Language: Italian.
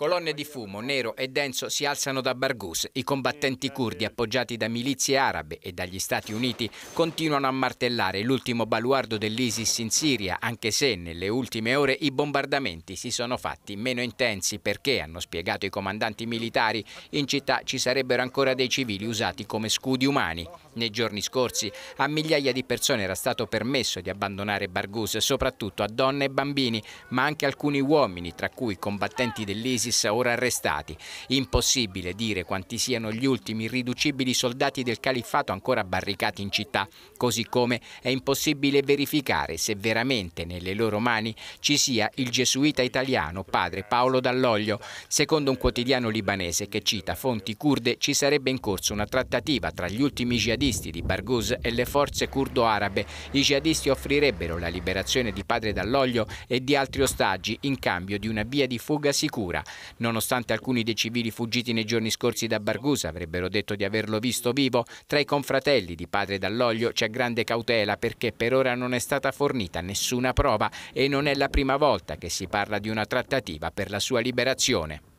Colonne di fumo nero e denso si alzano da Barghus. I combattenti curdi, appoggiati da milizie arabe e dagli Stati Uniti, continuano a martellare l'ultimo baluardo dell'ISIS in Siria, anche se nelle ultime ore i bombardamenti si sono fatti meno intensi perché, hanno spiegato i comandanti militari, in città ci sarebbero ancora dei civili usati come scudi umani. Nei giorni scorsi a migliaia di persone era stato permesso di abbandonare Barghus, soprattutto a donne e bambini, ma anche alcuni uomini, tra cui combattenti dell'ISIS dell'ISIS ora arrestati. Impossibile dire quanti siano gli ultimi irriducibili soldati del califfato ancora barricati in città, così come è impossibile verificare se veramente nelle loro mani ci sia il gesuita italiano padre Paolo Dall'Oglio. Secondo un quotidiano libanese che cita fonti kurde ci sarebbe in corso una trattativa tra gli ultimi jihadisti di Barghuz e le forze curdo-arabe. I jihadisti offrirebbero la liberazione di padre Dall'Oglio e di altri ostaggi in cambio di una via di fuga sicura. Nonostante alcuni dei civili fuggiti nei giorni scorsi da Bargusa avrebbero detto di averlo visto vivo, tra i confratelli di padre Dall'Oglio c'è grande cautela perché per ora non è stata fornita nessuna prova e non è la prima volta che si parla di una trattativa per la sua liberazione.